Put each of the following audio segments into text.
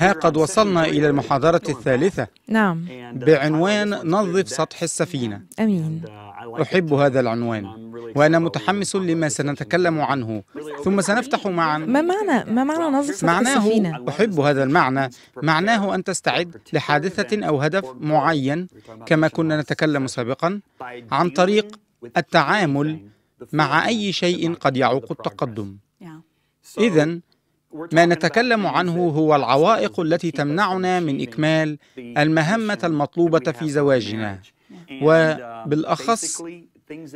ها قد وصلنا إلى المحاضرة الثالثة نعم بعنوان نظف سطح السفينة أمين أحب هذا العنوان وأنا متحمس لما سنتكلم عنه ثم سنفتح معا ما معنى ما معنى نظف سطح معناه السفينة؟ أحب هذا المعنى معناه أن تستعد لحادثة أو هدف معين كما كنا نتكلم سابقا عن طريق التعامل مع أي شيء قد يعوق التقدم إذا ما نتكلم عنه هو العوائق التي تمنعنا من إكمال المهمة المطلوبة في زواجنا وبالأخص uh,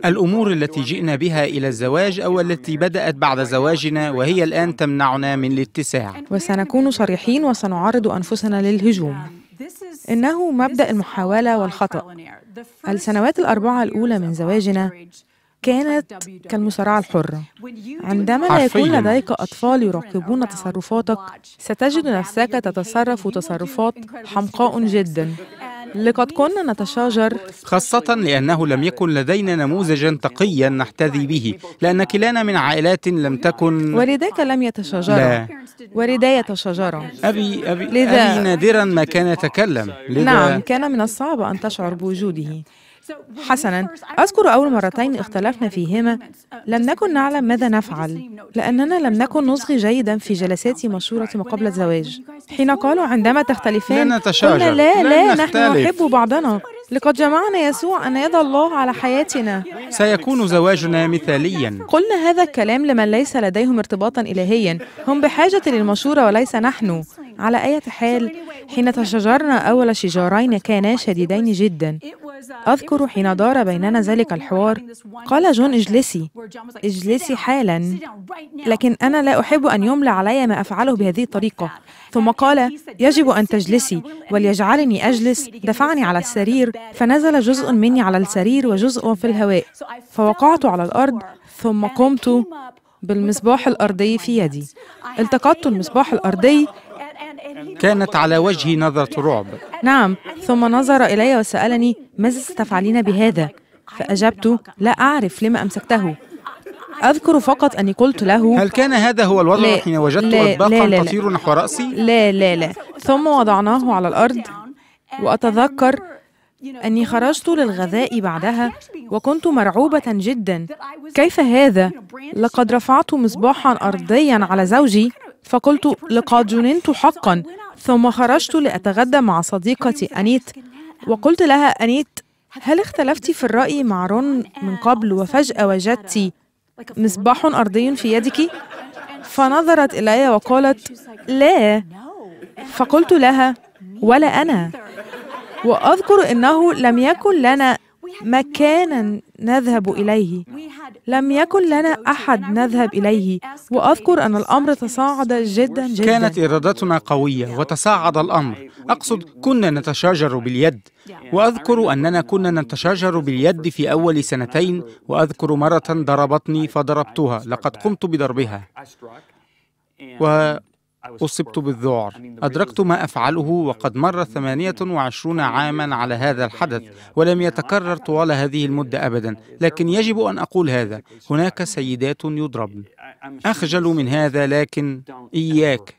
الأمور التي جئنا بها إلى الزواج أو التي بدأت بعد زواجنا وهي الآن تمنعنا من الاتساع وسنكون صريحين وسنعرض أنفسنا للهجوم um, إنه مبدأ المحاولة والخطأ السنوات الأربعة الأولى من زواجنا كانت كالمصارعة الحرة عندما لا يكون لديك أطفال يراقبون تصرفاتك ستجد نفسك تتصرف تصرفات حمقاء جدا لقد كنا نتشاجر خاصة لأنه لم يكن لدينا نموذجا تقيا نحتذي به لأن كلانا من عائلات لم تكن والداك لم يتشاجرا والداي تشاجرا أبي أبي لذا أبي نادرا ما كان يتكلم لذا نعم كان من الصعب أن تشعر بوجوده حسنا أذكر أول مرتين اختلفنا فيهما uh, لم نكن نعلم ماذا نفعل لأننا لم نكن نصغي جيدا في جلسات مشورة ما قبل الزواج حين قالوا عندما تختلفان لا قلنا لا لا نحن نحب بعضنا لقد جمعنا يسوع أن يد الله على حياتنا سيكون زواجنا مثاليا قلنا هذا الكلام لمن ليس لديهم ارتباطا إلهيا هم بحاجة للمشورة وليس نحن على أي حال حين تشاجرنا أول شجارين كانا شديدين جدا أذكر حين دار بيننا ذلك الحوار قال جون اجلسي اجلسي حالا لكن أنا لا أحب أن يملى علي ما أفعله بهذه الطريقة ثم قال يجب أن تجلسي وليجعلني أجلس دفعني على السرير فنزل جزء مني على السرير وجزء في الهواء فوقعت على الأرض ثم قمت بالمصباح الأرضي في يدي التقطت المصباح الأرضي كانت على وجهي نظرة رعب نعم ثم نظر إلي وسألني ماذا ستفعلين بهذا؟ فأجبت لا أعرف لما أمسكته أذكر فقط أني قلت له هل كان هذا هو الوضع لا حين وجدت أطباقا تطير نحو رأسي؟ لا لا لا ثم وضعناه على الأرض وأتذكر أني خرجت للغذاء بعدها وكنت مرعوبة جدا كيف هذا؟ لقد رفعت مصباحا أرضيا على زوجي فقلت لقد جننت حقا ثم خرجت لأتغدى مع صديقتي أنيت وقلت لها أنيت هل اختلفت في الرأي مع رون من قبل وفجأة وجدت مصباح أرضي في يدك؟ فنظرت إلي وقالت لا فقلت لها ولا أنا وأذكر أنه لم يكن لنا مكانا نذهب اليه لم يكن لنا احد نذهب اليه واذكر ان الامر تصاعد جدا جدا كانت ارادتنا قويه وتصاعد الامر اقصد كنا نتشاجر باليد واذكر اننا كنا نتشاجر باليد في اول سنتين واذكر مره ضربتني فضربتها لقد قمت بضربها و أصبت بالذعر أدركت ما أفعله وقد مر 28 عاما على هذا الحدث ولم يتكرر طوال هذه المدة أبدا لكن يجب أن أقول هذا هناك سيدات يضربن أخجل من هذا لكن إياك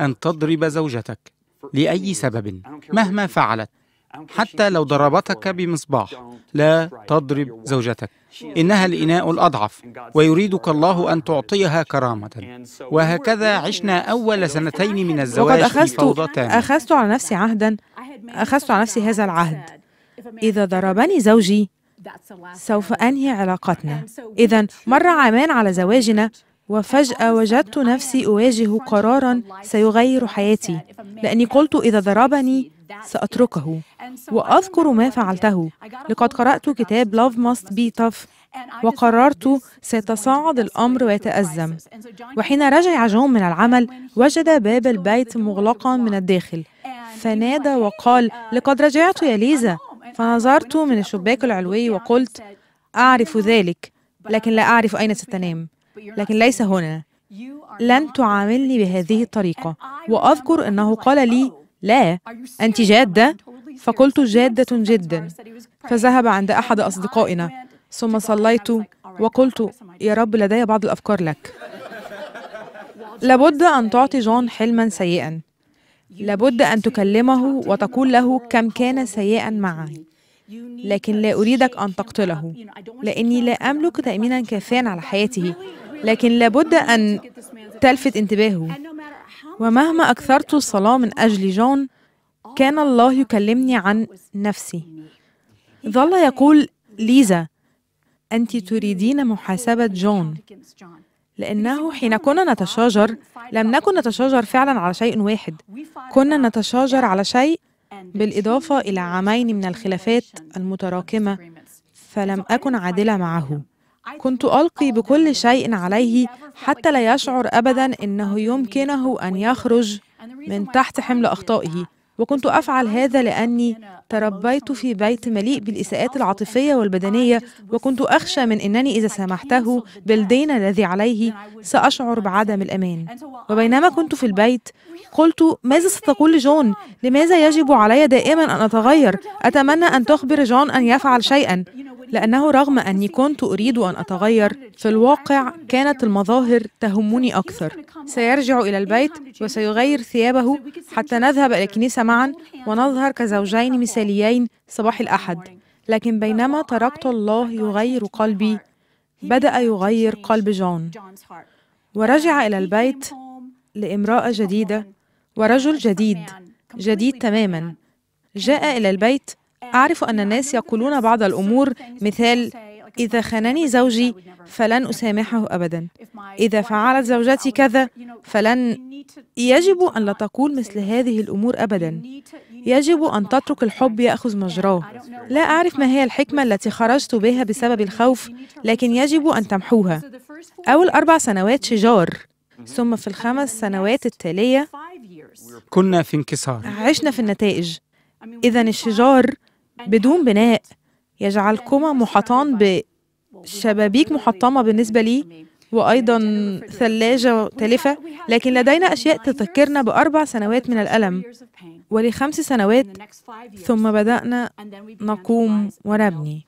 أن تضرب زوجتك لأي سبب مهما فعلت حتى لو ضربتك بمصباح لا تضرب زوجتك إنها الإناء الأضعف ويريدك الله أن تعطيها كرامة وهكذا عشنا أول سنتين من الزواج وقد أخذت, فوضى تامة. أخذت على نفسي عهدا أخذت على نفسي هذا العهد إذا ضربني زوجي سوف أنهي علاقتنا إذا مر عامان على زواجنا وفجأة وجدت نفسي أواجه قرارا سيغير حياتي لأني قلت إذا ضربني سأتركه وأذكر ما فعلته لقد قرأت كتاب Love Must Be Tough وقررت سيتصاعد الأمر ويتأزم وحين رجع جون من العمل وجد باب البيت مغلقا من الداخل فنادى وقال uh, لقد رجعت يا ليزا فنظرت من الشباك العلوي وقلت أعرف ذلك لكن لا أعرف أين ستنام لكن ليس هنا لن تعاملني بهذه الطريقة وأذكر أنه قال لي oh, لا أنت جادة؟ فقلت جادة جدا فذهب عند أحد أصدقائنا ثم صليت وقلت يا رب لدي بعض الأفكار لك لابد أن تعطي جون حلما سيئا لابد أن تكلمه وتقول له كم كان سيئا معي لكن لا أريدك أن تقتله لأني لا أملك تأمينا كافيا على حياته لكن لابد أن تلفت انتباهه ومهما أكثرت الصلاة من أجل جون كان الله يكلمني عن نفسي ظل يقول ليزا أنت تريدين محاسبة جون لأنه حين كنا نتشاجر لم نكن نتشاجر فعلا على شيء واحد كنا نتشاجر على شيء بالإضافة إلى عامين من الخلافات المتراكمة فلم أكن عادلة معه كنت ألقي بكل شيء عليه حتى لا يشعر أبدا أنه يمكنه أن يخرج من تحت حمل أخطائه وكنت أفعل هذا لأني تربيت في بيت مليء بالإساءات العاطفية والبدنية وكنت أخشى من أنني إذا سامحته بالدين الذي عليه سأشعر بعدم الأمان وبينما كنت في البيت قلت ماذا ستقول لجون لماذا يجب علي دائما ان اتغير اتمنى ان تخبر جون ان يفعل شيئا لانه رغم اني كنت اريد ان اتغير في الواقع كانت المظاهر تهمني اكثر سيرجع الى البيت وسيغير ثيابه حتى نذهب الى الكنيسه معا ونظهر كزوجين مثاليين صباح الاحد لكن بينما تركت الله يغير قلبي بدا يغير قلب جون ورجع الى البيت لامراه جديده ورجل جديد جديد تماما جاء الى البيت اعرف ان الناس يقولون بعض الامور مثال اذا خانني زوجي فلن اسامحه ابدا اذا فعلت زوجتي كذا فلن يجب ان لا تقول مثل هذه الامور ابدا يجب ان تترك الحب ياخذ مجراه لا اعرف ما هي الحكمه التي خرجت بها بسبب الخوف لكن يجب ان تمحوها اول اربع سنوات شجار ثم في الخمس سنوات التاليه كنا في انكسار عشنا في النتائج إذا الشجار بدون بناء يجعلكما محاطان بشبابيك محطمة بالنسبة لي وأيضا ثلاجة تلفة لكن لدينا أشياء تذكرنا بأربع سنوات من الألم ولخمس سنوات ثم بدأنا نقوم ونبني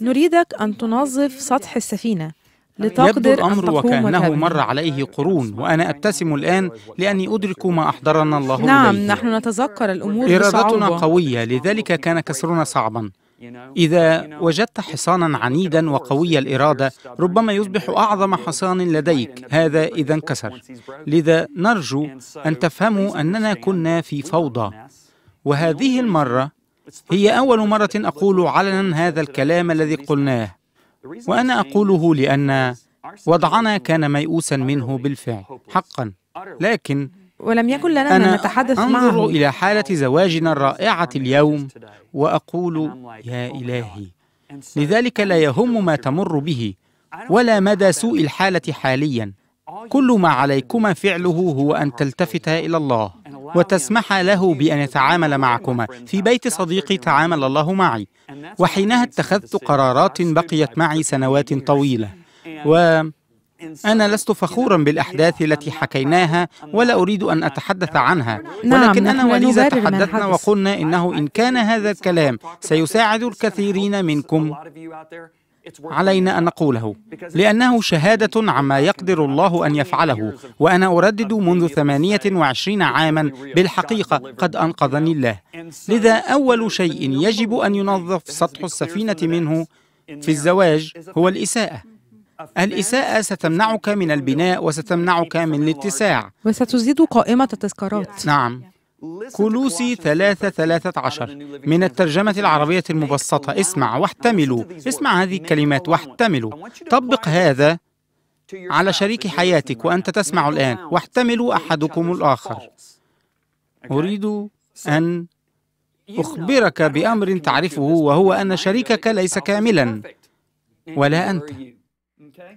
نريدك أن تنظف سطح السفينة لتقدر يبدو الأمر وكأنه مر عليه قرون وأنا أبتسم الآن لأني أدرك ما أحضرنا الله نعم إليه. نحن نتذكر الأمور إرادتنا بصعوبة. قوية لذلك كان كسرنا صعبا إذا وجدت حصانا عنيدا وقوي الإرادة ربما يصبح أعظم حصان لديك هذا إذا انكسر لذا نرجو أن تفهموا أننا كنا في فوضى وهذه المرة هي أول مرة أقول علنا هذا الكلام الذي قلناه وانا اقوله لان وضعنا كان ميؤوسا منه بالفعل حقا لكن ولم يكن لنا أنا نتحدث أنظر معه أنظر إلى حالة زواجنا الرائعة اليوم وأقول يا إلهي لذلك لا يهم ما تمر به ولا مدى سوء الحالة حاليا آه، كل ما عليكما فعله هو أن تلتفتا إلى الله وتسمح له بأن يتعامل معكما في بيت صديقي تعامل الله معي وحينها اتخذت قرارات بقيت معي سنوات طويلة و أنا لست فخورا بالأحداث التي حكيناها ولا أريد أن أتحدث عنها نعم، ولكن أنا وليزا تحدثنا وقلنا إنه إن كان هذا الكلام سيساعد الكثيرين منكم علينا ان نقوله لانه شهاده عما يقدر الله ان يفعله وانا اردد منذ 28 عاما بالحقيقه قد انقذني الله لذا اول شيء يجب ان ينظف سطح السفينه منه في الزواج هو الاساءه الإساءة ستمنعك من البناء وستمنعك من الاتساع وستزيد قائمة التذكارات نعم كولوسي ثلاثة ثلاثة عشر من الترجمة العربية المبسطة اسمع واحتملوا اسمع هذه الكلمات واحتملوا طبق هذا على شريك حياتك وأنت تسمع الآن واحتملوا أحدكم الآخر أريد أن أخبرك بأمر تعرفه وهو أن شريكك ليس كاملا ولا أنت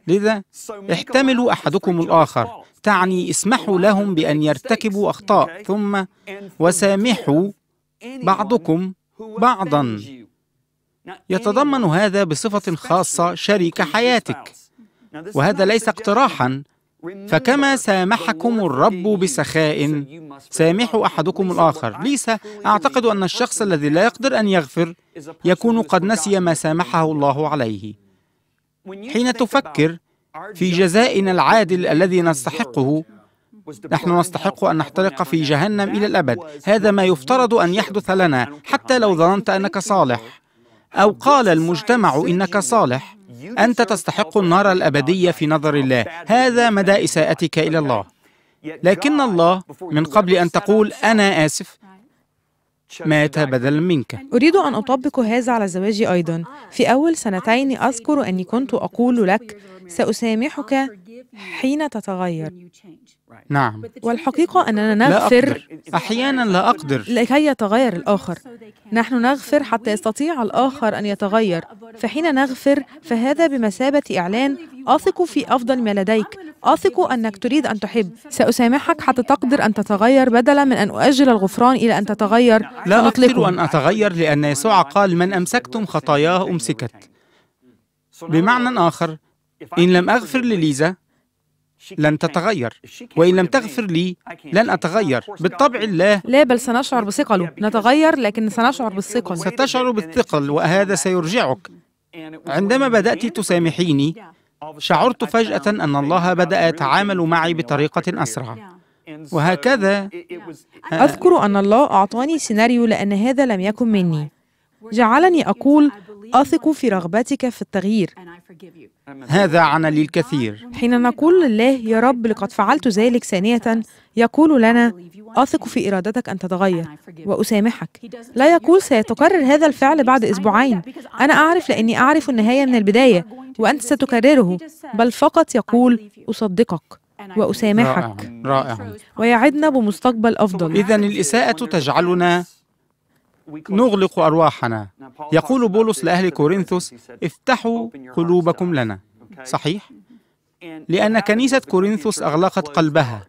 لذا احتملوا أحدكم الآخر تعني اسمحوا لهم بأن يرتكبوا أخطاء ثم وسامحوا بعضكم بعضا يتضمن هذا بصفة خاصة شريك حياتك وهذا ليس اقتراحا فكما سامحكم الرب بسخاء سامحوا أحدكم الآخر ليس أعتقد أن الشخص الذي لا يقدر أن يغفر يكون قد نسي ما سامحه الله عليه حين تفكر في جزائنا العادل الذي نستحقه نحن نستحق أن نحترق في جهنم إلى الأبد هذا ما يفترض أن يحدث لنا حتى لو ظننت أنك صالح أو قال المجتمع إنك صالح أنت تستحق النار الأبدية في نظر الله هذا مدى إساءتك إلى الله لكن الله من قبل أن تقول أنا آسف مات بدلا منك أريد أن أطبق هذا على زواجي أيضا في أول سنتين أذكر أني كنت أقول لك سأسامحك حين تتغير نعم والحقيقة أننا نغفر لا أحيانا لا أقدر لكي يتغير الآخر نحن نغفر حتى يستطيع الآخر أن يتغير فحين نغفر فهذا بمثابة إعلان أثق في أفضل ما لديك أثق أنك تريد أن تحب سأسامحك حتى تقدر أن تتغير بدلا من أن أؤجل الغفران إلى أن تتغير لا أقدر أن أتغير لأن يسوع قال من أمسكتم خطاياه أمسكت بمعنى آخر إن لم أغفر لليزا لن تتغير وإن لم تغفر لي لن أتغير بالطبع الله لا بل سنشعر بثقله نتغير لكن سنشعر بالثقل ستشعر بالثقل وهذا سيرجعك عندما بدأت تسامحيني شعرت فجأة أن الله بدأ يتعامل معي بطريقة أسرع وهكذا أذكر أن الله أعطاني سيناريو لأن هذا لم يكن مني جعلني أقول أثق في رغبتك في التغيير هذا لي الكثير حين نقول لله يا رب لقد فعلت ذلك ثانية يقول لنا أثق في إرادتك أن تتغير وأسامحك لا يقول سيتكرر هذا الفعل بعد أسبوعين أنا أعرف لأني أعرف النهاية من البداية وأنت ستكرره بل فقط يقول أصدقك وأسامحك رائع, رائع. ويعدنا بمستقبل أفضل إذا الإساءة تجعلنا نغلق أرواحنا يقول بولس لأهل كورنثوس افتحوا قلوبكم لنا صحيح؟ لأن كنيسة كورنثوس أغلقت قلبها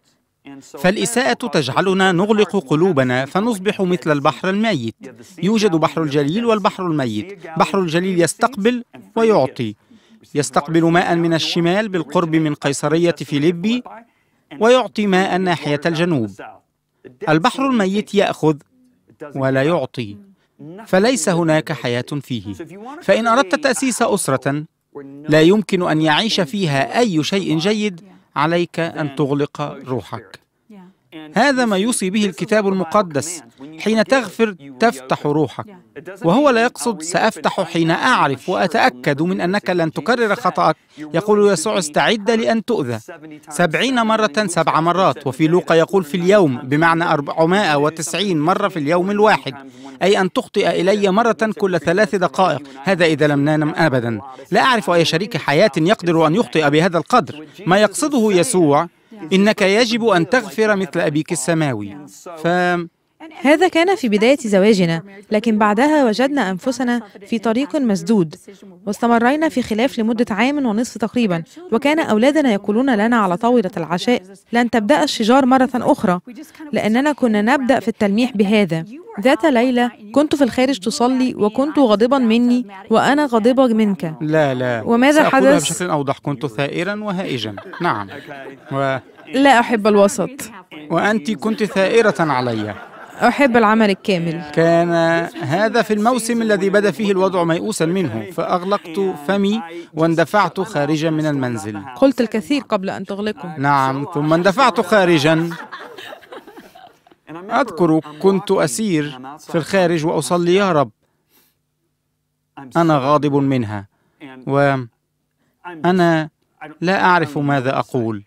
فالإساءة تجعلنا نغلق قلوبنا فنصبح مثل البحر الميت يوجد بحر الجليل والبحر الميت بحر الجليل يستقبل ويعطي يستقبل ماء من الشمال بالقرب من قيصرية فيليبي ويعطي ماء ناحية الجنوب البحر الميت يأخذ ولا يعطي فليس هناك حياه فيه فان اردت تاسيس اسره لا يمكن ان يعيش فيها اي شيء جيد عليك ان تغلق روحك هذا ما يوصي به الكتاب المقدس حين تغفر تفتح روحك وهو لا يقصد سافتح حين اعرف واتاكد من انك لن تكرر خطاك يقول يسوع استعد لان تؤذى سبعين مره سبع مرات وفي لوقا يقول في اليوم بمعنى أربعمائة وتسعين مرة في اليوم الواحد أي أن تخطئ إلي مرة كل ثلاث دقائق هذا إذا لم ننم أبدا لا أعرف أي شريك حياة يقدر أن يخطئ بهذا القدر ما يقصده يسوع إنك يجب أن تغفر مثل أبيك السماوي ف... هذا كان في بداية زواجنا لكن بعدها وجدنا أنفسنا في طريق مسدود واستمرينا في خلاف لمدة عام ونصف تقريبا وكان أولادنا يقولون لنا على طاولة العشاء لن تبدأ الشجار مرة أخرى لأننا كنا نبدأ في التلميح بهذا ذات ليلة كنت في الخارج تصلي وكنت غاضبا مني وأنا غاضبة منك لا لا وماذا حدث؟ بشكل أوضح كنت ثائرا وهائجا نعم و... لا أحب الوسط وأنت كنت ثائرة علي أحب العمل الكامل كان هذا في الموسم الذي بدا فيه الوضع ميؤوسا منه فأغلقت فمي واندفعت خارجا من المنزل قلت الكثير قبل أن تغلقه نعم ثم اندفعت خارجا أذكر كنت أسير في الخارج وأصلي يا رب أنا غاضب منها وأنا لا أعرف ماذا أقول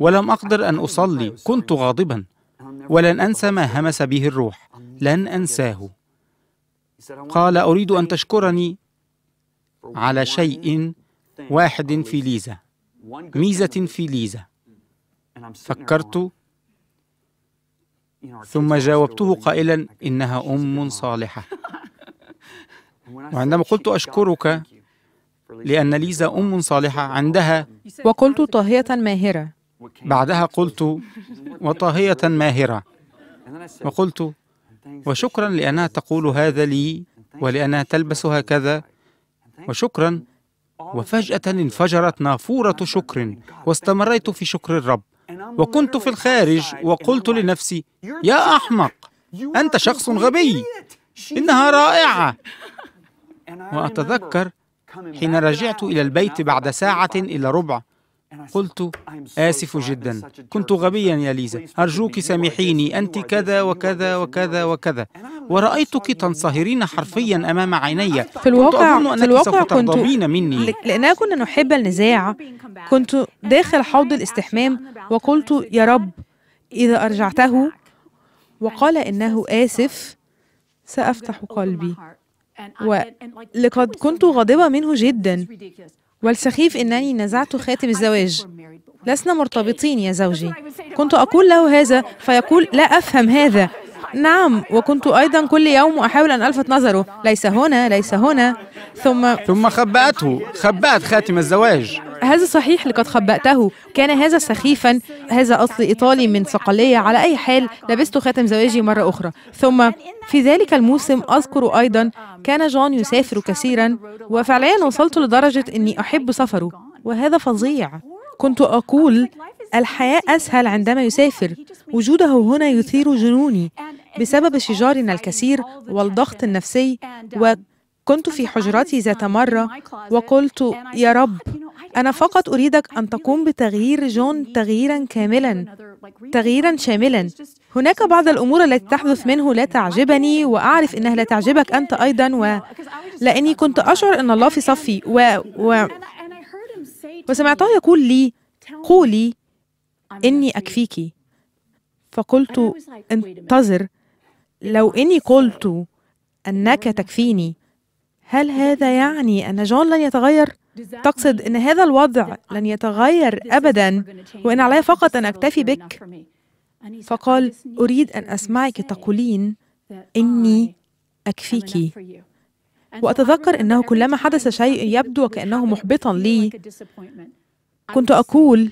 ولم أقدر أن أصلي كنت غاضبا ولن أنسى ما همس به الروح لن أنساه قال أريد أن تشكرني على شيء واحد في ليزا ميزة في ليزا فكرت ثم جاوبته قائلا إنها أم صالحة وعندما قلت أشكرك لأن ليزا أم صالحة عندها وقلت طاهية ماهرة بعدها قلت وطاهية ماهرة وقلت وشكرا لأنها تقول هذا لي ولأنها تلبس هكذا وشكرا وفجأة انفجرت نافورة شكر واستمريت في شكر الرب وكنت في الخارج وقلت لنفسي يا أحمق أنت شخص غبي إنها رائعة وأتذكر حين رجعت إلى البيت بعد ساعة إلى ربع قلت آسف جدا كنت غبيا يا ليزا أرجوك سامحيني أنت كذا وكذا وكذا وكذا ورأيتك تنصهرين حرفيا أمام عيني في الواقع كنت أظن أنك في الواقع سوف كنت مني لأننا كنا نحب النزاع كنت داخل حوض الاستحمام وقلت يا رب إذا أرجعته وقال إنه آسف سأفتح قلبي ولقد كنت غاضبة منه جدا والسخيف أنني نزعت خاتم الزواج لسنا مرتبطين يا زوجي كنت أقول له هذا فيقول لا أفهم هذا نعم وكنت أيضا كل يوم أحاول أن ألفت نظره ليس هنا ليس هنا ثم ثم خبأته خبأت خاتم الزواج هذا صحيح لقد خبأته كان هذا سخيفا هذا أصل إيطالي من صقلية على أي حال لبست خاتم زواجي مرة أخرى ثم في ذلك الموسم أذكر أيضا كان جون يسافر كثيرا وفعليا وصلت لدرجة أني أحب سفره وهذا فظيع كنت أقول الحياة أسهل عندما يسافر وجوده هنا يثير جنوني بسبب شجارنا الكثير والضغط النفسي وكنت في حجرتي ذات مرة وقلت يا رب أنا فقط أريدك أن تقوم بتغيير جون تغييرا كاملا تغييرا شاملا هناك بعض الأمور التي تحدث منه لا تعجبني وأعرف أنها لا تعجبك أنت أيضا و... لأني كنت أشعر أن الله في صفي و... و... وسمعته يقول لي قولي إني أكفيك فقلت انتظر لو إني قلت أنك تكفيني هل هذا يعني أن جون لن يتغير؟ تقصد ان هذا الوضع لن يتغير ابدا وان علي فقط ان اكتفي بك فقال اريد ان اسمعك تقولين اني اكفيك واتذكر انه كلما حدث شيء يبدو وكانه محبطا لي كنت اقول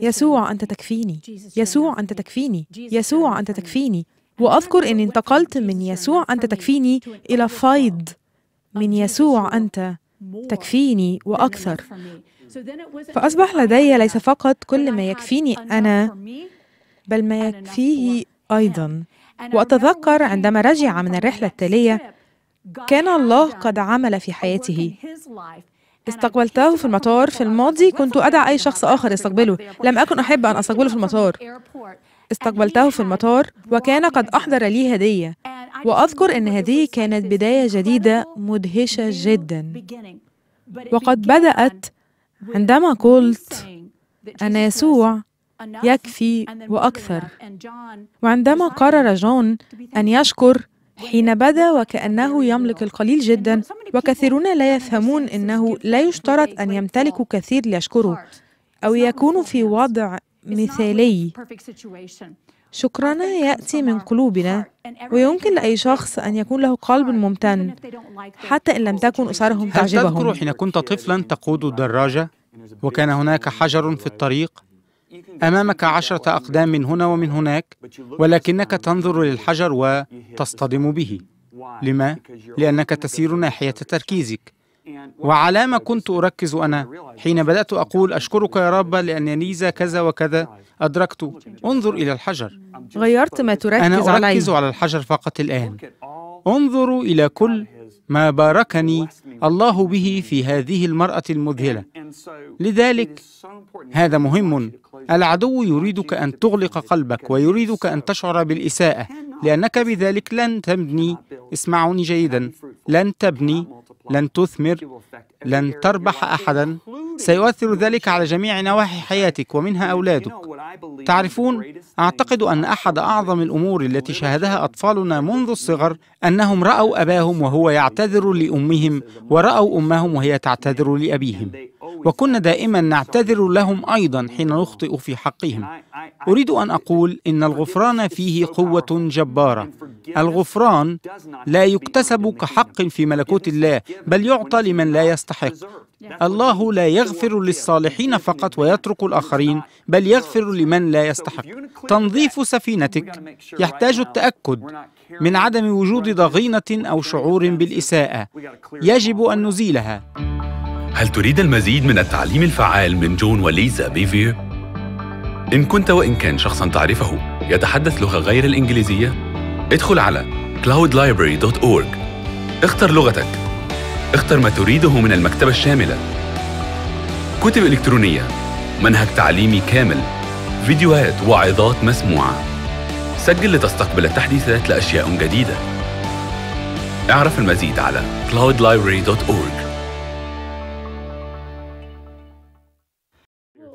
يسوع انت تكفيني يسوع انت تكفيني يسوع انت تكفيني واذكر اني انتقلت من يسوع انت تكفيني الى فيض من يسوع انت تكفيني واكثر فاصبح لدي ليس فقط كل ما يكفيني انا بل ما يكفيه ايضا واتذكر عندما رجع من الرحله التاليه كان الله قد عمل في حياته استقبلته في المطار في الماضي كنت أدع أي شخص آخر يستقبله لم أكن أحب أن أستقبله في المطار استقبلته في المطار وكان قد أحضر لي هدية وأذكر أن هذه كانت بداية جديدة مدهشة جدا وقد بدأت عندما قلت أن يسوع يكفي وأكثر وعندما قرر جون أن يشكر حين بدا وكأنه يملك القليل جدا وكثيرون لا يفهمون أنه لا يشترط أن يمتلكوا كثير ليشكروا أو يكونوا في وضع مثالي شكرنا ياتي من قلوبنا ويمكن لاي شخص ان يكون له قلب ممتن حتى ان لم تكن اسرهم تعجبهم هل تذكر حين كنت طفلا تقود دراجه وكان هناك حجر في الطريق امامك عشره اقدام من هنا ومن هناك ولكنك تنظر للحجر وتصطدم به لما لانك تسير ناحيه تركيزك وعلى ما كنت أركز أنا حين بدأت أقول أشكرك يا رب لأن نيزة كذا وكذا أدركت انظر إلى الحجر غيرت ما تركز عليه أنا أركز علي. على الحجر فقط الآن انظر إلى كل ما باركني الله به في هذه المرأة المذهلة لذلك هذا مهم العدو يريدك أن تغلق قلبك ويريدك أن تشعر بالإساءة لأنك بذلك لن تبني اسمعوني جيدا لن تبني لن تثمر لن تربح أحدا سيؤثر ذلك على جميع نواحي حياتك ومنها أولادك تعرفون أعتقد أن أحد أعظم الأمور التي شاهدها أطفالنا منذ الصغر أنهم رأوا أباهم وهو يعتذر لأمهم ورأوا أمهم وهي تعتذر لأبيهم وكنا دائما نعتذر لهم ايضا حين نخطئ في حقهم اريد ان اقول ان الغفران فيه قوه جباره الغفران لا يكتسب كحق في ملكوت الله بل يعطى لمن لا يستحق الله لا يغفر للصالحين فقط ويترك الاخرين بل يغفر لمن لا يستحق تنظيف سفينتك يحتاج التاكد من عدم وجود ضغينه او شعور بالاساءه يجب ان نزيلها هل تريد المزيد من التعليم الفعال من جون وليزا بيفير؟ إن كنت وإن كان شخصاً تعرفه يتحدث لغة غير الإنجليزية، ادخل على cloudlibrary.org اختر لغتك اختر ما تريده من المكتبة الشاملة كتب إلكترونية منهج تعليمي كامل فيديوهات وعظات مسموعة سجل لتستقبل التحديثات لأشياء جديدة اعرف المزيد على cloudlibrary.org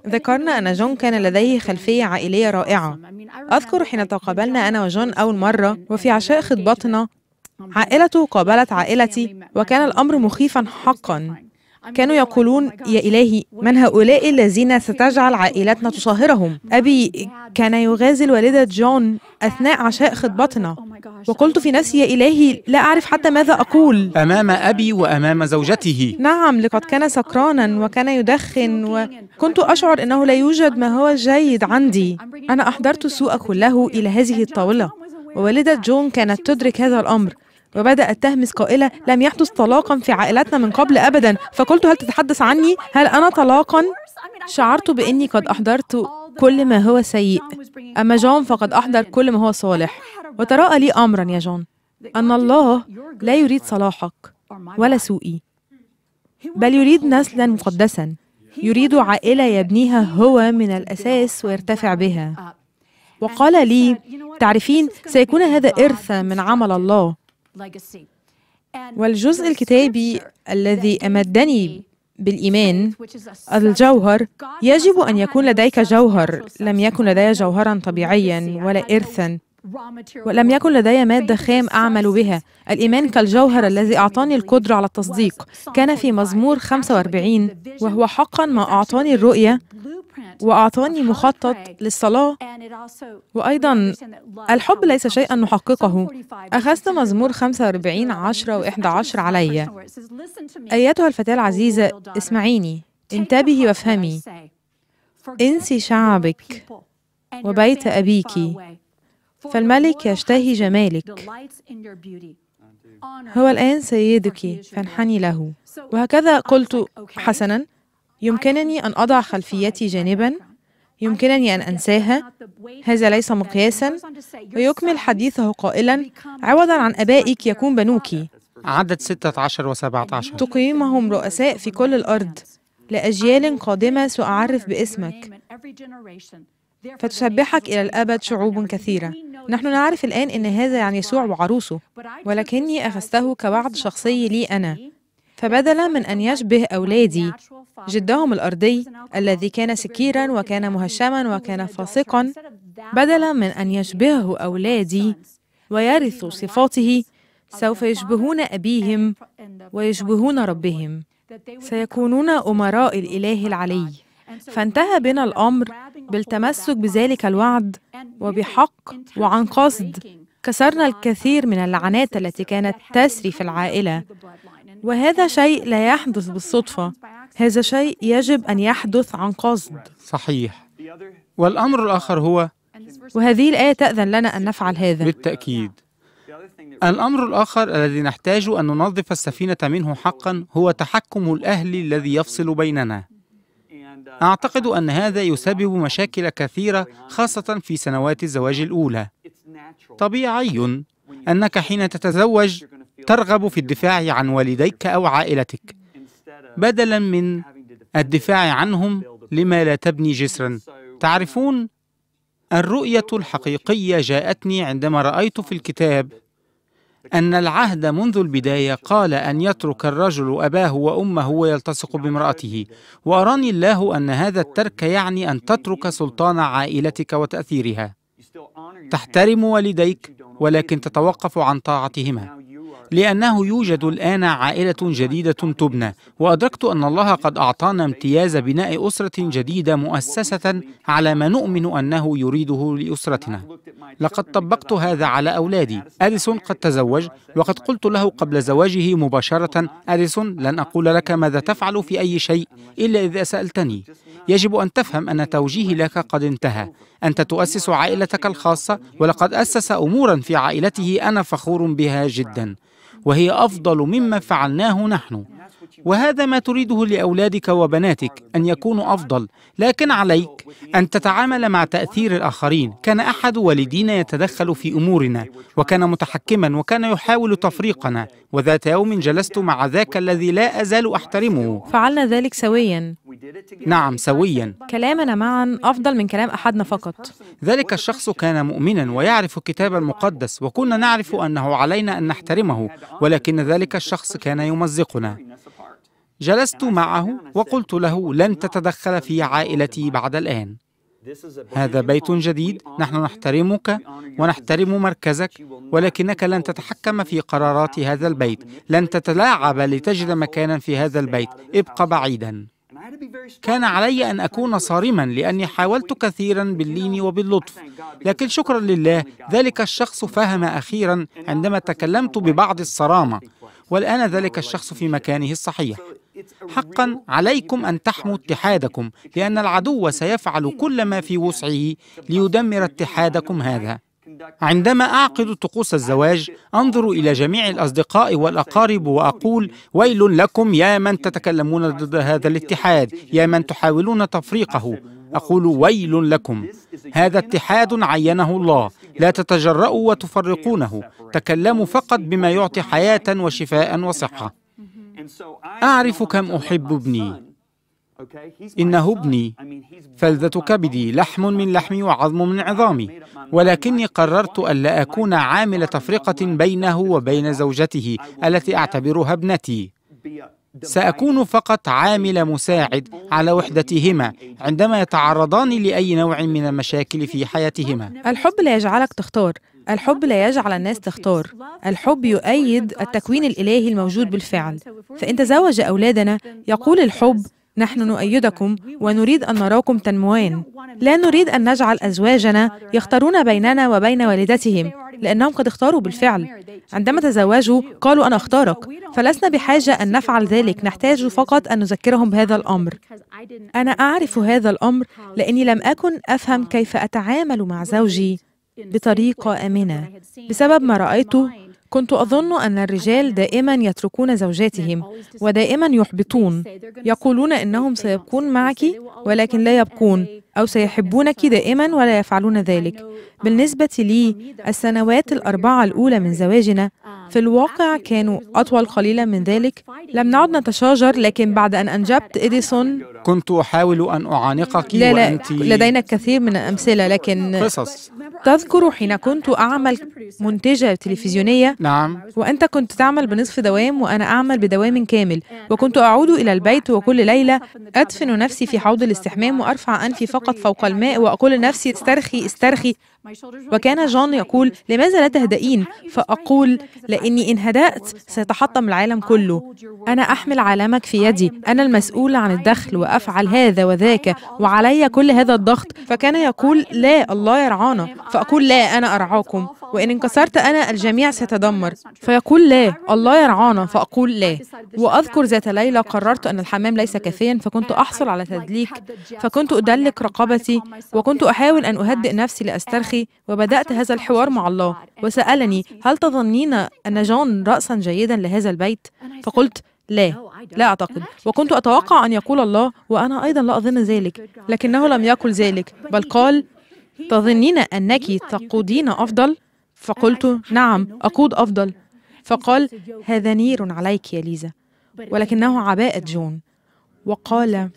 ذكرنا أن جون كان لديه خلفية عائلية رائعة أذكر حين تقابلنا أنا وجون أول مرة وفي عشاء خطبتنا عائلته قابلت عائلتي وكان الأمر مخيفا حقا كانوا oh يقولون يا إلهي من هؤلاء الذين ستجعل عائلتنا تصاهرهم أبي كان يغازل والدة جون أثناء عشاء خطبتنا oh وقلت في نفسي يا إلهي لا أعرف حتى ماذا أقول أمام أبي وأمام زوجته نعم لقد كان سكرانا وكان يدخن وكنت أشعر أنه لا يوجد ما هو جيد عندي أنا oh أحضرت السوء كله إلى هذه الطاولة ووالدة جون كانت تدرك هذا الأمر وبدأت تهمس قائلة لم يحدث طلاقا في عائلتنا من قبل أبدا فقلت هل تتحدث عني؟ هل أنا طلاقا؟ شعرت بأني قد أحضرت كل ما هو سيء أما جون فقد أحضر كل ما هو صالح وتراءى لي أمرا يا جون أن الله لا يريد صلاحك ولا سوئي بل يريد نسلا مقدسا يريد عائلة يبنيها هو من الأساس ويرتفع بها وقال لي تعرفين سيكون هذا إرثا من عمل الله والجزء الكتابي الذي أمدني بالإيمان الجوهر يجب أن يكون لديك جوهر لم يكن لدي جوهرا طبيعيا ولا إرثا ولم يكن لدي مادة خام أعمل بها الإيمان كالجوهر الذي أعطاني القدرة على التصديق كان في مزمور 45 وهو حقا ما أعطاني الرؤية وأعطاني مخطط للصلاة وأيضا الحب ليس شيئا نحققه أخذت مزمور 45 10 و 11 علي أيتها الفتاة العزيزة اسمعيني انتبهي وافهمي انسي شعبك وبيت أبيك فالملك يشتهي جمالك هو الآن سيدك فانحني له وهكذا قلت حسنا يمكنني أن أضع خلفيتي جانبا يمكنني أن أنساها هذا ليس مقياسا ويكمل حديثه قائلا عوضا عن أبائك يكون بنوك عدد 16 و 17 تقيمهم رؤساء في كل الأرض لأجيال قادمة سأعرف باسمك فتسبحك إلى الأبد شعوب كثيرة نحن نعرف الآن أن هذا عن يسوع وعروسه ولكني أخذته كوعد شخصي لي أنا فبدلا من أن يشبه أولادي جدهم الأرضي الذي كان سكيرا وكان مهشما وكان فاسقا بدلا من أن يشبهه أولادي ويرثوا صفاته سوف يشبهون أبيهم ويشبهون ربهم سيكونون أمراء الإله العلي فانتهى بنا الأمر بالتمسك بذلك الوعد وبحق وعن قصد كسرنا الكثير من اللعنات التي كانت تسري في العائلة وهذا شيء لا يحدث بالصدفة هذا شيء يجب أن يحدث عن قصد صحيح والأمر الآخر هو وهذه الآية تأذن لنا أن نفعل هذا بالتأكيد الأمر الآخر الذي نحتاج أن ننظف السفينة منه حقا هو تحكم الأهل الذي يفصل بيننا أعتقد أن هذا يسبب مشاكل كثيرة خاصة في سنوات الزواج الأولى طبيعي أنك حين تتزوج ترغب في الدفاع عن والديك أو عائلتك بدلا من الدفاع عنهم لما لا تبني جسرا تعرفون الرؤية الحقيقية جاءتني عندما رأيت في الكتاب أن العهد منذ البداية قال أن يترك الرجل أباه وأمه ويلتصق بامرأته وأراني الله أن هذا الترك يعني أن تترك سلطان عائلتك وتأثيرها تحترم والديك ولكن تتوقف عن طاعتهما لأنه يوجد الآن عائلة جديدة تبنى وأدركت أن الله قد أعطانا امتياز بناء أسرة جديدة مؤسسة على ما نؤمن أنه يريده لأسرتنا لقد طبقت هذا على أولادي أديسون قد تزوج وقد قلت له قبل زواجه مباشرة أديسون لن أقول لك ماذا تفعل في أي شيء إلا إذا سألتني يجب أن تفهم أن توجيهي لك قد انتهى أنت تؤسس عائلتك الخاصة ولقد أسس أمورا في عائلته أنا فخور بها جدا وهي أفضل مما فعلناه نحن وهذا ما تريده لأولادك وبناتك أن يكونوا أفضل لكن عليك أن تتعامل مع تأثير الآخرين كان أحد والدينا يتدخل في أمورنا وكان متحكما وكان يحاول تفريقنا وذات يوم جلست مع ذاك الذي لا أزال أحترمه فعلنا ذلك سويا نعم سويا كلامنا معا أفضل من كلام أحدنا فقط ذلك الشخص كان مؤمنا ويعرف الكتاب المقدس وكنا نعرف أنه علينا أن نحترمه ولكن ذلك الشخص كان يمزقنا جلست معه وقلت له لن تتدخل في عائلتي بعد الآن هذا بيت جديد نحن نحترمك ونحترم مركزك ولكنك لن تتحكم في قرارات هذا البيت لن تتلاعب لتجد مكانا في هذا البيت ابق بعيدا كان علي أن أكون صارما لأني حاولت كثيرا باللين وباللطف لكن شكرا لله ذلك الشخص فهم أخيرا عندما تكلمت ببعض الصرامة والآن ذلك الشخص في مكانه الصحيح حقا عليكم أن تحموا اتحادكم لأن العدو سيفعل كل ما في وسعه ليدمر اتحادكم هذا عندما أعقد طقوس الزواج أنظر إلى جميع الأصدقاء والأقارب وأقول ويل لكم يا من تتكلمون ضد هذا الاتحاد يا من تحاولون تفريقه أقول ويل لكم هذا اتحاد عينه الله لا تتجرؤوا وتفرقونه تكلموا فقط بما يعطي حياة وشفاء وصحة أعرف كم أحب ابني إنه ابني فلذة كبدي لحم من لحمي وعظم من عظامي ولكني قررت ألا أكون عامل تفرقة بينه وبين زوجته التي أعتبرها ابنتي سأكون فقط عامل مساعد على وحدتهما عندما يتعرضان لأي نوع من المشاكل في حياتهما الحب لا يجعلك تختار الحب لا يجعل الناس تختار الحب يؤيد التكوين الإلهي الموجود بالفعل فإن تزوج أولادنا يقول الحب نحن نؤيدكم ونريد أن نراكم تنموان لا نريد أن نجعل أزواجنا يختارون بيننا وبين والدتهم لأنهم قد اختاروا بالفعل عندما تزوجوا قالوا أنا أختارك فلسنا بحاجة أن نفعل ذلك نحتاج فقط أن نذكرهم بهذا الأمر أنا أعرف هذا الأمر لأني لم أكن أفهم كيف أتعامل مع زوجي بطريقة آمنة بسبب ما رأيته كنت أظن أن الرجال دائما يتركون زوجاتهم ودائما يحبطون يقولون إنهم سيبقون معك ولكن لا يبقون أو سيحبونك دائما ولا يفعلون ذلك بالنسبة لي السنوات الأربعة الأولى من زواجنا في الواقع كانوا أطول قليلا من ذلك لم نعد نتشاجر لكن بعد أن أنجبت إديسون كنت أحاول أن أعانقك لا لا وأنت لدينا الكثير من الأمثلة لكن قصص تذكر حين كنت أعمل منتجة تلفزيونية نعم وأنت كنت تعمل بنصف دوام وأنا أعمل بدوام كامل وكنت أعود إلى البيت وكل ليلة أدفن نفسي في حوض الاستحمام وأرفع أنفي فوق فقط فوق الماء وأقول لنفسي استرخي استرخي وكان جون يقول لماذا لا تهدئين فأقول لأني إن هدأت سيتحطم العالم كله أنا أحمل عالمك في يدي أنا المسؤول عن الدخل وأفعل هذا وذاك وعلي كل هذا الضغط فكان يقول لا الله يرعانا فأقول لا أنا أرعاكم وإن انكسرت أنا الجميع سيتدمر فيقول لا الله يرعانا فأقول لا وأذكر ذات ليلة قررت أن الحمام ليس كافيا فكنت أحصل على تدليك فكنت أدلك رقبتي وكنت أحاول أن أهدئ نفسي لأسترخي وبدأت هذا الحوار مع الله وسألني هل تظنين أن جون رأسا جيدا لهذا البيت فقلت لا لا أعتقد وكنت أتوقع أن يقول الله وأنا أيضا لا أظن ذلك لكنه لم يقل ذلك بل قال تظنين أنك تقودين أفضل فقلت نعم أقود أفضل فقال هذا نير عليك يا ليزا ولكنه عباءة جون وقال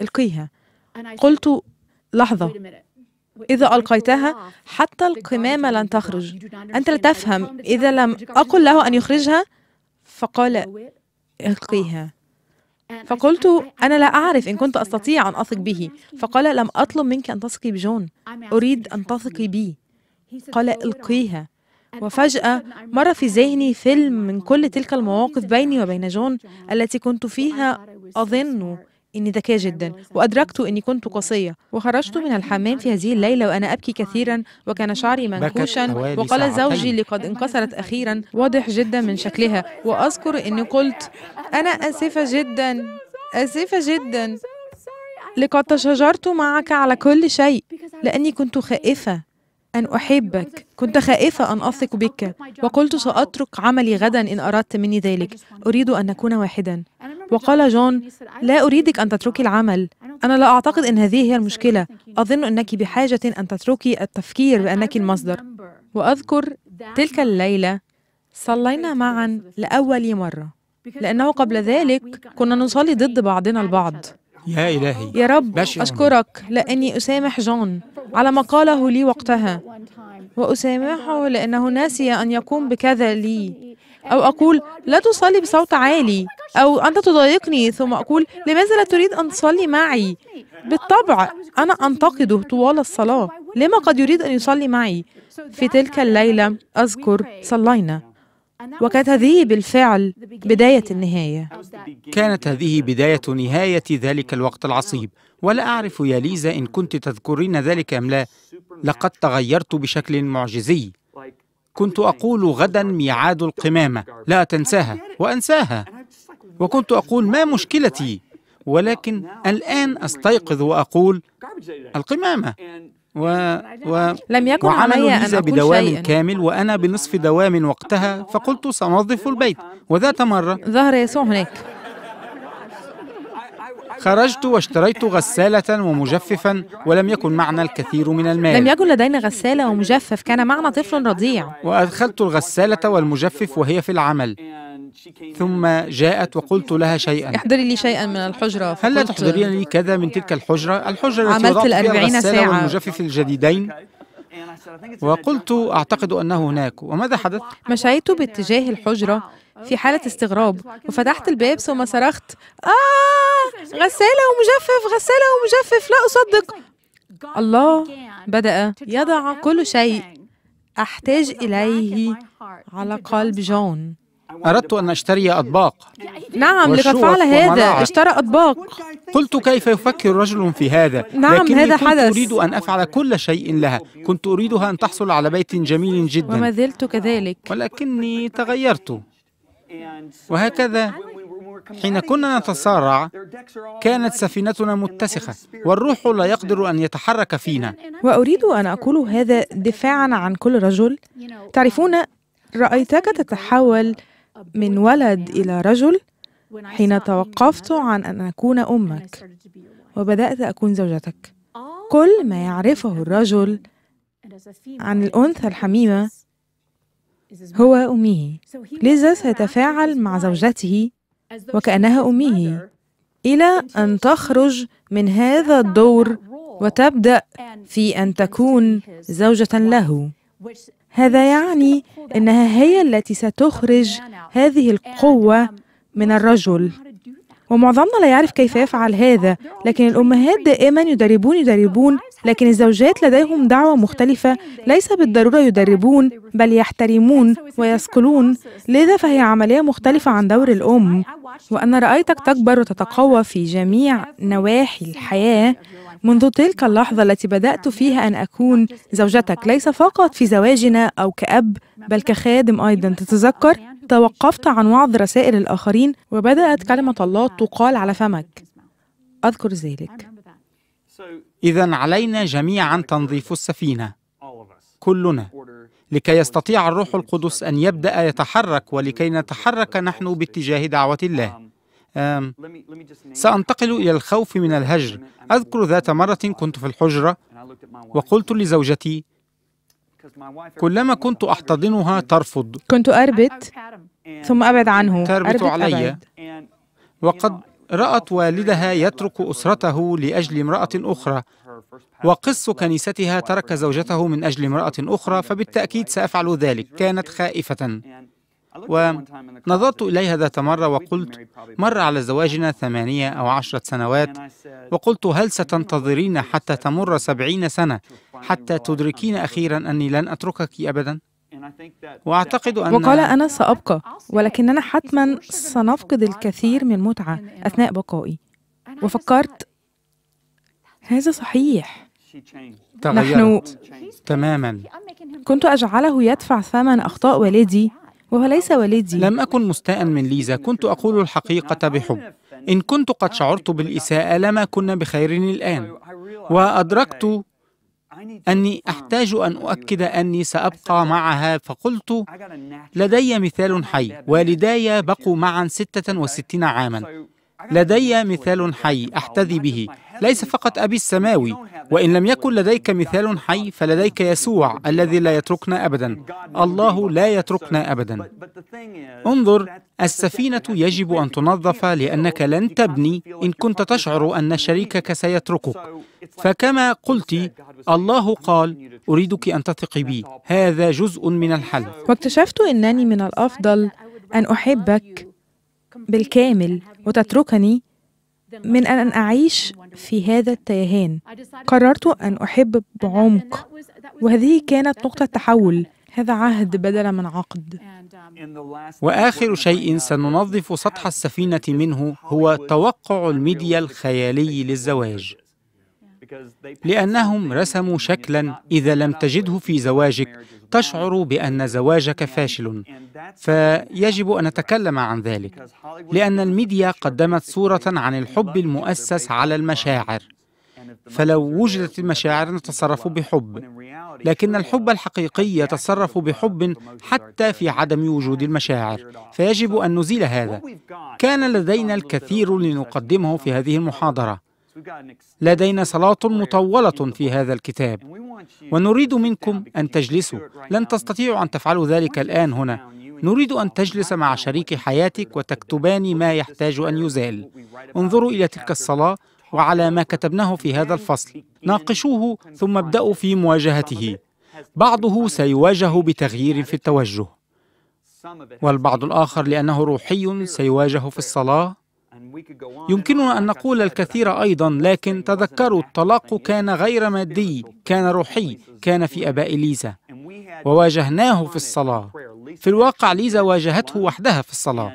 القيها قلت لحظة إذا ألقيتها حتى القمامة لن تخرج أنت لا تفهم إذا لم أقل له أن يخرجها فقال القيها فقلت أنا لا أعرف إن كنت أستطيع أن أثق به فقال لم أطلب منك أن تثقي بجون أريد أن تثقي بي قال القيها وفجأة مر في ذهني فيلم من كل تلك المواقف بيني وبين جون التي كنت فيها أظن إني ذكية جدا وأدركت إني كنت قاسية وخرجت من الحمام في هذه الليلة وأنا أبكي كثيرا وكان شعري منكوشا وقال زوجي لقد انكسرت أخيرا واضح جدا من شكلها وأذكر إني قلت أنا آسفة جدا آسفة جدا لقد تشاجرت معك على كل شيء لأني كنت خائفة أن أحبك كنت خائفة أن أثق بك وقلت سأترك عملي غدا إن أردت مني ذلك أريد أن نكون واحدا وقال جون لا أريدك أن تتركي العمل أنا لا أعتقد أن هذه هي المشكلة أظن أنك بحاجة أن تتركي التفكير بأنك المصدر وأذكر تلك الليلة صلينا معا لأول مرة لأنه قبل ذلك كنا نصلي ضد بعضنا البعض يا إلهي يا رب أشكرك لأني أسامح جون على ما قاله لي وقتها وأسامحه لأنه ناسي أن يقوم بكذا لي أو أقول لا تصلي بصوت عالي أو أنت تضايقني ثم أقول لماذا لا تريد أن تصلي معي بالطبع أنا أنتقده طوال الصلاة لما قد يريد أن يصلي معي في تلك الليلة أذكر صلينا وكانت هذه بالفعل بداية النهاية كانت هذه بداية نهاية ذلك الوقت العصيب ولا أعرف يا ليزا إن كنت تذكرين ذلك أم لا لقد تغيرت بشكل معجزي كنت أقول غدا ميعاد القمامة لا تنساها وأنساها وكنت أقول ما مشكلتي ولكن الآن أستيقظ وأقول القمامة و... و... لم يكن وعملوا علي أن بدوام شيئاً. كامل وأنا بنصف دوام وقتها فقلت سنظف البيت وذات مرة ظهر يسوع هناك خرجت واشتريت غسالة ومجففا ولم يكن معنا الكثير من المال لم يكن لدينا غسالة ومجفف كان معنا طفل رضيع وأدخلت الغسالة والمجفف وهي في العمل ثم جاءت وقلت لها شيئا احضري لي شيئا من الحجرة هل لا تحضرين لي كذا من تلك الحجرة الحجرة عملت الأربعين ساعة والمجفف الجديدين وقلت أعتقد أنه هناك وماذا حدث؟ مشيت باتجاه الحجرة في حالة استغراب وفتحت الباب ثم صرخت آه غسالة ومجفف غسالة ومجفف لا أصدق الله بدأ يضع كل شيء أحتاج إليه على قلب جون أردت أن أشتري أطباق نعم لقد فعل هذا اشترى أطباق قلت كيف يفكر رجل في هذا نعم هذا كنت حدث أريد أن أفعل كل شيء لها كنت أريدها أن تحصل على بيت جميل جدا وما زلت كذلك ولكني تغيرت وهكذا حين كنا نتصارع كانت سفينتنا متسخة والروح لا يقدر أن يتحرك فينا وأريد أن أقول هذا دفاعا عن كل رجل تعرفون رأيتك تتحول من ولد إلى رجل حين توقفت عن أن أكون أمك وبدأت أكون زوجتك كل ما يعرفه الرجل عن الأنثى الحميمة هو أمه لذا سيتفاعل مع زوجته وكأنها أمه إلى أن تخرج من هذا الدور وتبدأ في أن تكون زوجة له هذا يعني انها هي التي ستخرج هذه القوه من الرجل ومعظمنا لا يعرف كيف يفعل هذا لكن الامهات دائما يدربون يدربون لكن الزوجات لديهم دعوه مختلفه ليس بالضروره يدربون بل يحترمون ويسكلون لذا فهي عمليه مختلفه عن دور الام وانا رايتك تكبر وتتقوى في جميع نواحي الحياه منذ تلك اللحظة التي بدأت فيها أن أكون زوجتك ليس فقط في زواجنا أو كأب بل كخادم أيضا تتذكر توقفت عن وعظ رسائل الآخرين وبدأت كلمة الله تقال على فمك أذكر ذلك إذا علينا جميعا تنظيف السفينة كلنا لكي يستطيع الروح القدس أن يبدأ يتحرك ولكي نتحرك نحن باتجاه دعوة الله سأنتقل إلى الخوف من الهجر أذكر ذات مرة كنت في الحجرة وقلت لزوجتي كلما كنت أحتضنها ترفض كنت أربط ثم أبعد عنه تربط علي وقد رأت والدها يترك أسرته لأجل امرأة أخرى وقص كنيستها ترك زوجته من أجل امرأة أخرى فبالتأكيد سأفعل ذلك كانت خائفة ونظرت إليها ذات مرة وقلت مر على زواجنا ثمانية أو عشرة سنوات وقلت هل ستنتظرين حتى تمر سبعين سنة حتى تدركين أخيرا أني لن أتركك أبدا؟ وأعتقد أن وقال أنا سأبقى ولكننا حتما سنفقد الكثير من متعة أثناء بقائي وفكرت هذا صحيح تغيرت نحن تماما كنت أجعله يدفع ثمن أخطاء والدي وهو ليس والدي لم أكن مستاء من ليزا كنت أقول الحقيقة بحب إن كنت قد شعرت بالإساءة لما كنا بخير الآن وأدركت أني أحتاج أن أؤكد أني سأبقى معها فقلت لدي مثال حي والداي بقوا معا 66 عاما لدي مثال حي أحتذي به ليس فقط أبي السماوي وإن لم يكن لديك مثال حي فلديك يسوع الذي لا يتركنا أبدا الله لا يتركنا أبدا انظر السفينة يجب أن تنظف لأنك لن تبني إن كنت تشعر أن شريكك سيتركك فكما قلت الله قال أريدك أن تثقي بي هذا جزء من الحل واكتشفت أنني من الأفضل أن أحبك بالكامل وتتركني من أن أعيش في هذا التيهان قررت أن أحب بعمق وهذه كانت نقطة تحول هذا عهد بدلا من عقد واخر شيء سننظف سطح السفينه منه هو توقع الميديا الخيالي للزواج لأنهم رسموا شكلا إذا لم تجده في زواجك تشعر بأن زواجك فاشل فيجب أن نتكلم عن ذلك لأن الميديا قدمت صورة عن الحب المؤسس على المشاعر فلو وجدت المشاعر نتصرف بحب لكن الحب الحقيقي يتصرف بحب حتى في عدم وجود المشاعر فيجب أن نزيل هذا كان لدينا الكثير لنقدمه في هذه المحاضرة لدينا صلاة مطولة في هذا الكتاب ونريد منكم أن تجلسوا لن تستطيعوا أن تفعلوا ذلك الآن هنا نريد أن تجلس مع شريك حياتك وتكتبان ما يحتاج أن يزال انظروا إلى تلك الصلاة وعلى ما كتبناه في هذا الفصل ناقشوه ثم ابدأوا في مواجهته بعضه سيواجه بتغيير في التوجه والبعض الآخر لأنه روحي سيواجه في الصلاة يمكننا أن نقول الكثير أيضا لكن تذكروا الطلاق كان غير مادي كان روحي كان في أباء ليزا وواجهناه في الصلاة في الواقع ليزا واجهته وحدها في الصلاة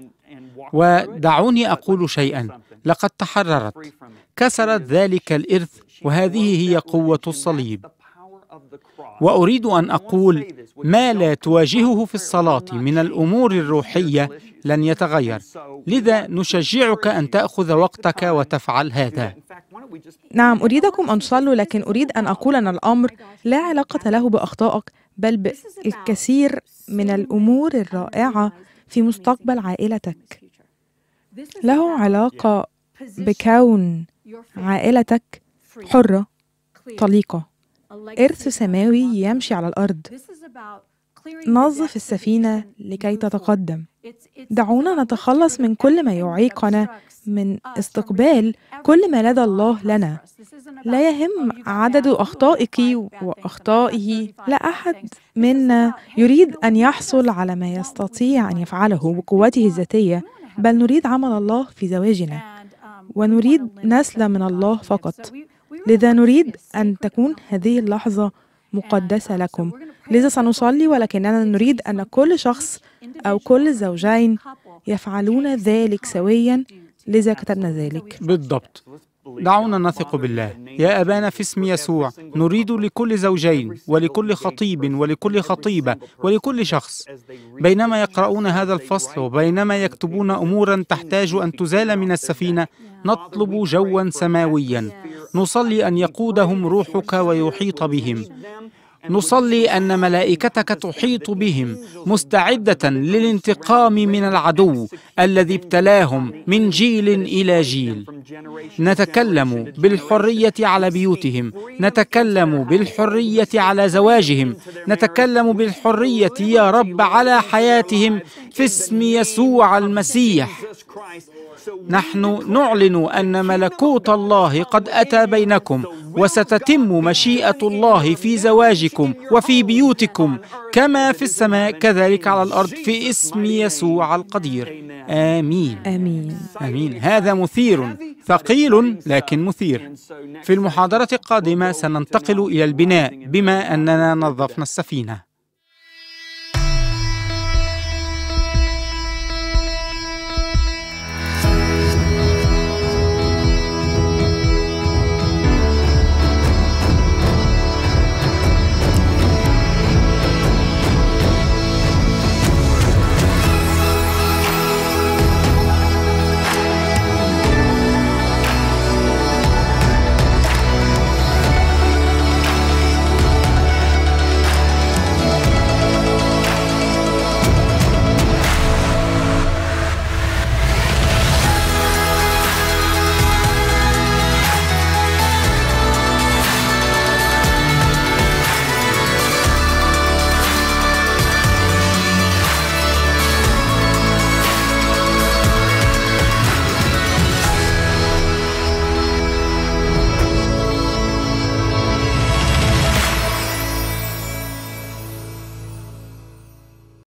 ودعوني أقول شيئا لقد تحررت كسرت ذلك الإرث وهذه هي قوة الصليب واريد ان اقول ما لا تواجهه في الصلاه من الامور الروحيه لن يتغير لذا نشجعك ان تاخذ وقتك وتفعل هذا نعم اريدكم ان تصلوا لكن اريد ان اقول ان الامر لا علاقه له باخطائك بل بالكثير من الامور الرائعه في مستقبل عائلتك له علاقه بكون عائلتك حره طليقه إرث سماوي يمشي على الأرض نظف السفينة لكي تتقدم دعونا نتخلص من كل ما يعيقنا من استقبال كل ما لدى الله لنا لا يهم oh, عدد أخطائك وأخطائه لا أحد منا يريد أن يحصل على ما يستطيع أن يفعله بقوته الذاتية بل نريد عمل الله في زواجنا um, ونريد نسل من الله فقط لذا نريد أن تكون هذه اللحظة مقدسة لكم لذا سنصلي ولكننا نريد أن كل شخص أو كل زوجين يفعلون ذلك سويا لذا كتبنا ذلك بالضبط دعونا نثق بالله يا أبانا في اسم يسوع نريد لكل زوجين ولكل خطيب ولكل خطيبة ولكل شخص بينما يقرؤون هذا الفصل وبينما يكتبون أمورا تحتاج أن تزال من السفينة نطلب جوا سماويا نصلي أن يقودهم روحك ويحيط بهم نصلي أن ملائكتك تحيط بهم مستعدة للانتقام من العدو الذي ابتلاهم من جيل إلى جيل نتكلم بالحرية على بيوتهم نتكلم بالحرية على زواجهم نتكلم بالحرية يا رب على حياتهم في اسم يسوع المسيح نحن نعلن ان ملكوت الله قد اتى بينكم وستتم مشيئه الله في زواجكم وفي بيوتكم كما في السماء كذلك على الارض في اسم يسوع القدير امين امين امين هذا مثير ثقيل لكن مثير في المحاضره القادمه سننتقل الى البناء بما اننا نظفنا السفينه